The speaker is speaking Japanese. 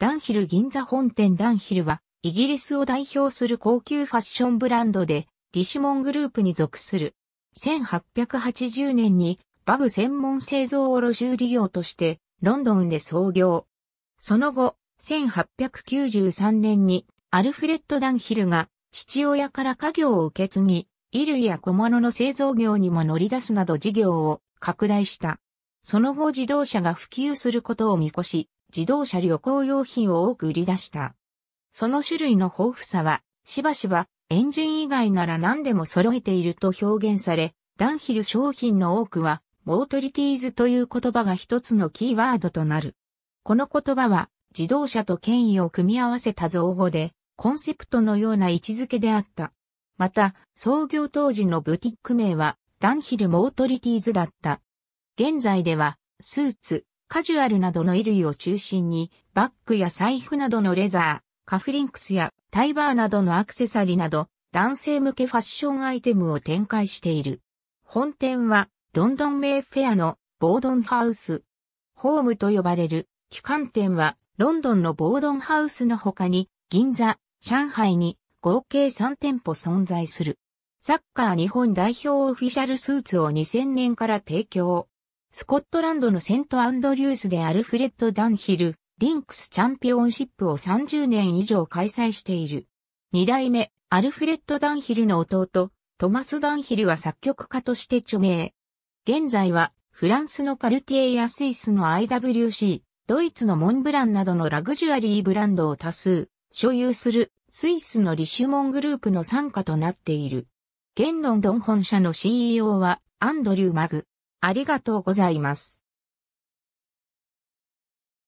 ダンヒル銀座本店ダンヒルは、イギリスを代表する高級ファッションブランドで、リシモングループに属する。1880年にバグ専門製造卸売業としてロンドンで創業。その後、1893年にアルフレッド・ダンヒルが父親から家業を受け継ぎ、衣類や小物の製造業にも乗り出すなど事業を拡大した。その後自動車が普及することを見越し、自動車旅行用品を多く売り出した。その種類の豊富さは、しばしばエンジン以外なら何でも揃えていると表現され、ダンヒル商品の多くは、モートリティーズという言葉が一つのキーワードとなる。この言葉は、自動車と権威を組み合わせた造語で、コンセプトのような位置づけであった。また、創業当時のブティック名は、ダンヒルモートリティーズだった。現在では、スーツ、カジュアルなどの衣類を中心に、バッグや財布などのレザー、カフリンクスやタイバーなどのアクセサリーなど、男性向けファッションアイテムを展開している。本店は、ロンドンメイフェアのボードンハウス。ホームと呼ばれる、機関店は、ロンドンのボードンハウスの他に、銀座、上海に、合計3店舗存在する。サッカー日本代表オフィシャルスーツを2000年から提供。スコットランドのセントアンドリュースでアルフレッド・ダンヒル、リンクスチャンピオンシップを30年以上開催している。二代目、アルフレッド・ダンヒルの弟、トマス・ダンヒルは作曲家として著名。現在は、フランスのカルティエやスイスの IWC、ドイツのモンブランなどのラグジュアリーブランドを多数、所有する、スイスのリシュモングループの参加となっている。現論ドン本社の CEO は、アンドリュー・マグ。ありがとうございます。